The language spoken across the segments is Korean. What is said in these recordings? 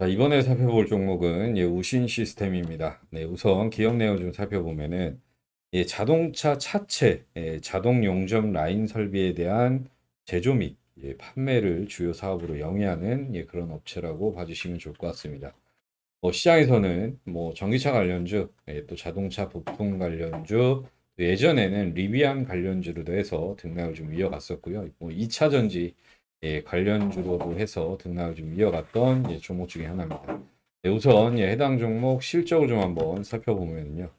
자, 이번에 살펴볼 종목은 예, 우신 시스템입니다. 네, 우선 기업 내용 좀 살펴보면은 예, 자동차 차체 예, 자동 용접 라인 설비에 대한 제조 및 예, 판매를 주요 사업으로 영위하는 예, 그런 업체라고 봐주시면 좋을 것 같습니다. 뭐 시장에서는 뭐 전기차 관련주, 예, 또 자동차 부품 관련주, 예전에는 리비안 관련주로도 해서 등락을 좀 이어갔었고요. 뭐 2차 전지 예, 관련 주로도 해서 등락을 좀 이어갔던 예, 종목 중의 하나입니다. 네, 우선 예, 해당 종목 실적을 좀 한번 살펴보면요.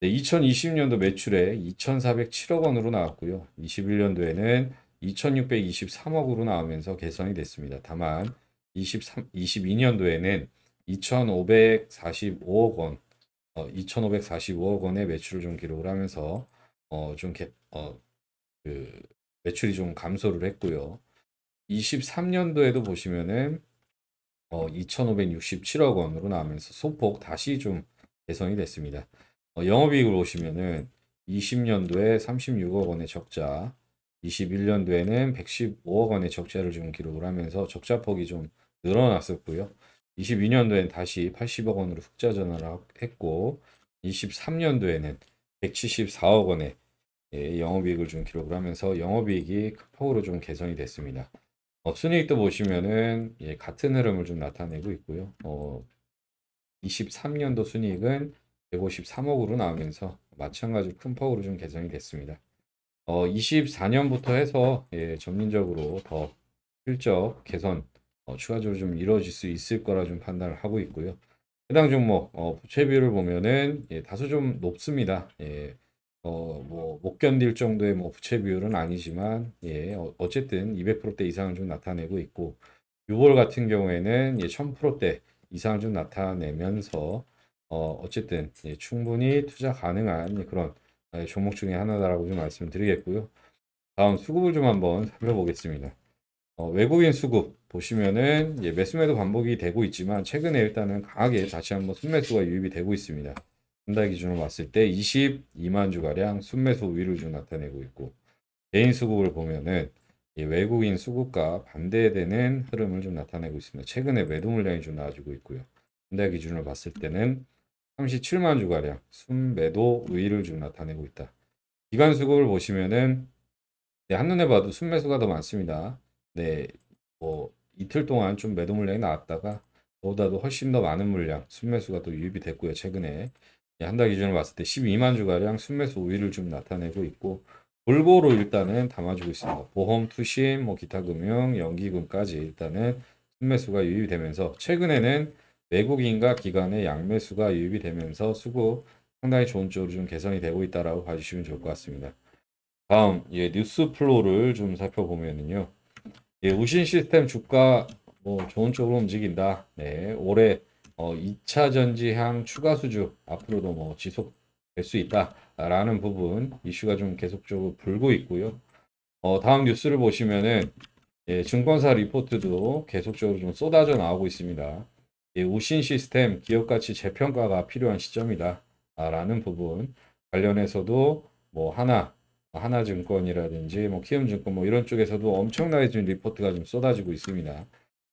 네, 2020년도 매출에 2,407억 원으로 나왔고요. 21년도에는 2,623억으로 나오면서 개선이 됐습니다. 다만 23, 22년도에는 2,545억 원, 어, 2,545억 원의 매출을 좀 기록을 하면서 어, 좀 개, 어, 그 매출이 좀 감소를 했고요. 23년도에도 보시면은 어, 2,567억 원으로 나오면서 소폭 다시 좀 개선이 됐습니다. 어, 영업이익을 보시면은 20년도에 36억 원의 적자, 21년도에는 115억 원의 적자를 좀 기록을 하면서 적자폭이 좀 늘어났었고요. 22년도엔 다시 80억 원으로 흑자 전환을 했고 23년도에는 174억 원의 예, 영업이익을 좀 기록을 하면서 영업이익이 큰 폭으로 좀 개선이 됐습니다. 어, 순이도 보시면은 예, 같은 흐름을 좀 나타내고 있고요. 어, 23년도 순이익은 153억으로 나오면서 마찬가지로 큰 폭으로 좀 개선이 됐습니다. 어, 24년부터 해서 예, 점진적으로 더 실적 개선 어, 추가적으로 좀 이루어질 수 있을 거라 좀 판단을 하고 있고요. 해당 종목 어, 부채비율을 보면은 예, 다소 좀 높습니다. 예, 어, 뭐, 못 견딜 정도의 뭐 부채 비율은 아니지만, 예, 어, 쨌든 200%대 이상을 좀 나타내고 있고, 6월 같은 경우에는 예, 1000%대 이상을 좀 나타내면서, 어, 어쨌든 예, 충분히 투자 가능한 예, 그런 예, 종목 중에 하나다라고 좀 말씀드리겠고요. 다음 수급을 좀 한번 살펴보겠습니다. 어, 외국인 수급 보시면은 예, 매수매도 반복이 되고 있지만 최근에 일단은 강하게 다시 한번 순매수가 유입이 되고 있습니다. 분다 기준으로 봤을 때 22만 주가량 순매수 우위를 좀 나타내고 있고 개인 수급을 보면은 외국인 수급과 반대되는 흐름을 좀 나타내고 있습니다. 최근에 매도 물량이 좀 나아지고 있고요. 분다 기준으로 봤을 때는 37만 주가량 순매도 우위를 좀 나타내고 있다. 기간 수급을 보시면은 네, 한눈에 봐도 순매수가 더 많습니다. 네, 뭐 이틀 동안 좀 매도 물량이 나왔다가 보다도 훨씬 더 많은 물량 순매수가 또 유입이 됐고요. 최근에 예, 한 달 기준으로 봤을 때 12만 주가량 순매수 우위를 좀 나타내고 있고 골고루 일단은 담아주고 있습니다. 보험, 투심뭐 기타 금융, 연기금까지 일단은 순매수가 유입이 되면서 최근에는 외국인과 기관의 양매수가 유입이 되면서 수고 상당히 좋은 쪽으로 좀 개선이 되고 있다라고 봐주시면 좋을 것 같습니다. 다음 예 뉴스 플로우를 좀 살펴보면은요. 예, 우신 시스템 주가 뭐 좋은 쪽으로 움직인다. 네, 올해 어, 2차 전지향 추가 수주 앞으로도 뭐 지속될 수 있다라는 부분 이슈가 좀 계속적으로 불고 있고요. 어, 다음 뉴스를 보시면은 예, 증권사 리포트도 계속적으로 좀 쏟아져 나오고 있습니다. 예, 우신 시스템 기업 가치 재평가가 필요한 시점이다. 라는 부분 관련해서도 뭐 하나 하나증권이라든지 뭐 키움증권 뭐 이런 쪽에서도 엄청나게 지금 리포트가 좀 쏟아지고 있습니다.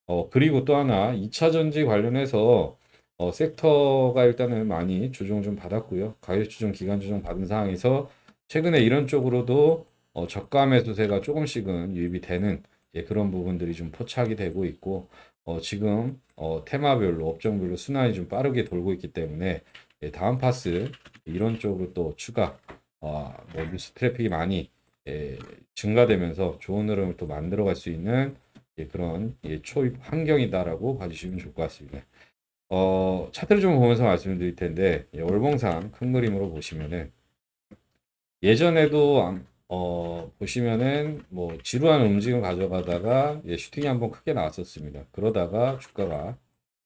어, 그리고 또 하나 2차 전지 관련해서 어, 섹터가 일단은 많이 조정 좀 받았고요. 가격 조정, 기간 조정 받은 상황에서 최근에 이런 쪽으로도 어, 저가 매수세가 조금씩은 유입이 되는 예, 그런 부분들이 좀 포착이 되고 있고 어, 지금 어, 테마별로 업종별로 순환이 좀 빠르게 돌고 있기 때문에 예, 다음 파스 이런 쪽으로 또 추가 어, 뭐 뉴스 트래픽이 많이 예, 증가되면서 좋은 흐름을 또 만들어갈 수 있는 예, 그런 예, 초입 환경이다라고 봐주시면 좋을 것 같습니다. 어, 차트를 좀 보면서 말씀드릴 텐데 예, 월봉상 큰 그림으로 보시면은 예전에도 어, 보시면은 뭐 지루한 움직임 을 가져가다가 예, 슈팅이 한번 크게 나왔었습니다. 그러다가 주가가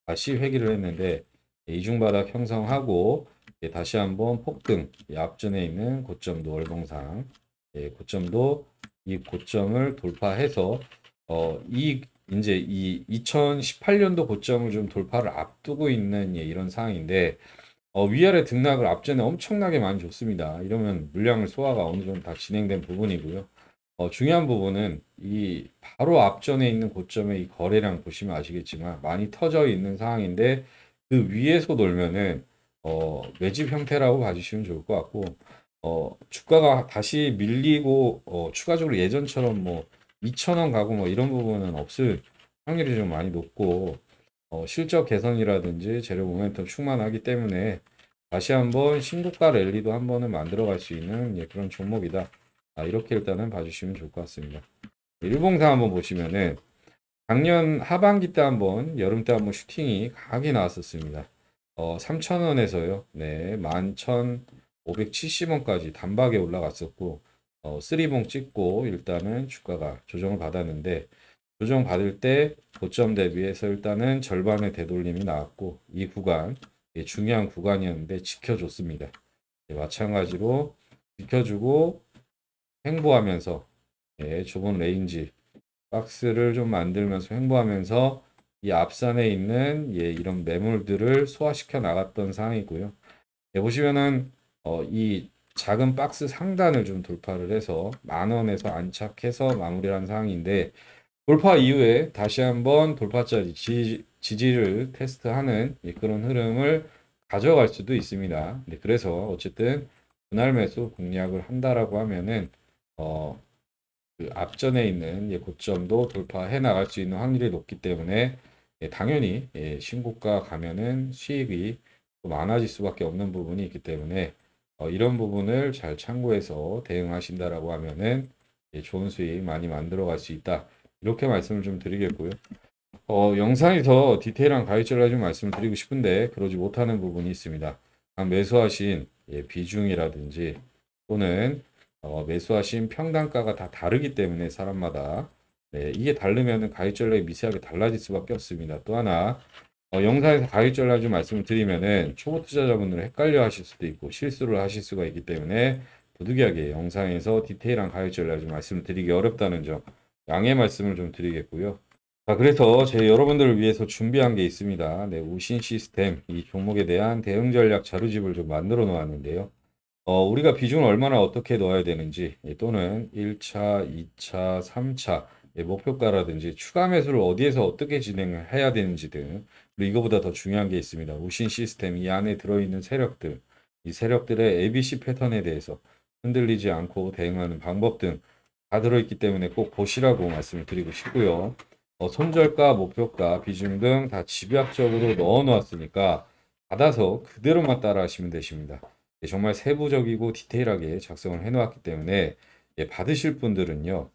다시 회기를 했는데 예, 이중바닥 형성하고 예, 다시 한번 폭등 예, 앞전에 있는 고점도 월봉상 예, 고점도 이 고점을 돌파해서 어, 이 이제 이 2018년도 고점을 좀 돌파를 앞두고 있는 예, 이런 상황인데 어, 위아래 등락을 앞전에 엄청나게 많이 줬습니다. 이러면 물량을 소화가 어느 정도 다 진행된 부분이고요. 어, 중요한 부분은 이 바로 앞전에 있는 고점의 이 거래량 보시면 아시겠지만 많이 터져 있는 상황인데 그 위에서 놀면은 어, 매집 형태라고 봐주시면 좋을 것 같고 어, 주가가 다시 밀리고 어, 추가적으로 예전처럼 뭐 2천원 가고 뭐 이런 부분은 없을 확률이 좀 많이 높고 어, 실적 개선이라든지 재료 모멘텀 충만하기 때문에 다시 한번 신고가 랠리도 한번은 만들어갈 수 있는 예, 그런 종목이다. 아, 이렇게 일단은 봐주시면 좋을 것 같습니다. 일봉사 한번 보시면은 작년 하반기 때 한번 여름 때 한번 슈팅이 강하게 나왔었습니다. 어, 3천원에서요 네, 11,570원까지 단박에 올라갔었고 어, 쓰리봉 찍고 일단은 주가가 조정을 받았는데 조정 받을 때 고점 대비해서 일단은 절반의 되돌림이 나왔고 이 구간 중요한 구간이었는데 지켜줬습니다. 예, 마찬가지로 지켜주고 행보하면서 예, 좁은 레인지 박스를 좀 만들면서 행보하면서이 앞산에 있는 예, 이런 매물들을 소화시켜 나갔던 상황이고요. 예, 보시면은 어, 이 작은 박스 상단을 좀 돌파를 해서 만 원에서 안착해서 마무리한 상황인데 돌파 이후에 다시 한번 돌파자 지지, 지지를 테스트하는 그런 흐름을 가져갈 수도 있습니다. 네, 그래서 어쨌든 분할 매수 공략을 한다라고 하면은 어, 그 앞전에 있는 예, 고점도 돌파해 나갈 수 있는 확률이 높기 때문에 예, 당연히 예, 신고가 가면은 수익이 많아질 수밖에 없는 부분이 있기 때문에 어, 이런 부분을 잘 참고해서 대응하신다라고 하면은 예, 좋은 수익 많이 만들어 갈 수 있다. 이렇게 말씀을 좀 드리겠고요. 어, 영상에서 디테일한 가이드를 좀 말씀을 드리고 싶은데 그러지 못하는 부분이 있습니다. 매수하신 예, 비중이라든지 또는 어, 매수하신 평단가가 다 다르기 때문에 사람마다 네, 이게 다르면 가입전략에 미세하게 달라질 수밖에 없습니다. 또 하나 어, 영상에서 가격 전략 좀 말씀을 드리면은 초보 투자자분들은 헷갈려 하실 수도 있고 실수를 하실 수가 있기 때문에 부득이하게 영상에서 디테일한 가격 전략 좀 말씀을 드리기 어렵다는 점 양해 말씀을 좀 드리겠고요. 자, 그래서 제 여러분들을 위해서 준비한 게 있습니다. 네, 우신 시스템 이 종목에 대한 대응 전략 자료집을 좀 만들어 놓았는데요. 어, 우리가 비중을 얼마나 어떻게 넣어야 되는지 예, 또는 1차, 2차, 3차 예, 목표가라든지 추가 매수를 어디에서 어떻게 진행을 해야 되는지 등 그리고 이거보다 더 중요한 게 있습니다. 우신 시스템 이 안에 들어있는 세력들, 이 세력들의 ABC 패턴에 대해서 흔들리지 않고 대응하는 방법 등 다 들어있기 때문에 꼭 보시라고 말씀을 드리고 싶고요. 어, 손절가, 목표가, 비중 등 다 집약적으로 넣어 놓았으니까 받아서 그대로만 따라하시면 되십니다. 예, 정말 세부적이고 디테일하게 작성을 해 놓았기 때문에 예, 받으실 분들은요.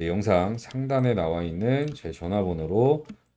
예, 영상 상단에 나와 있는 제 전화번호로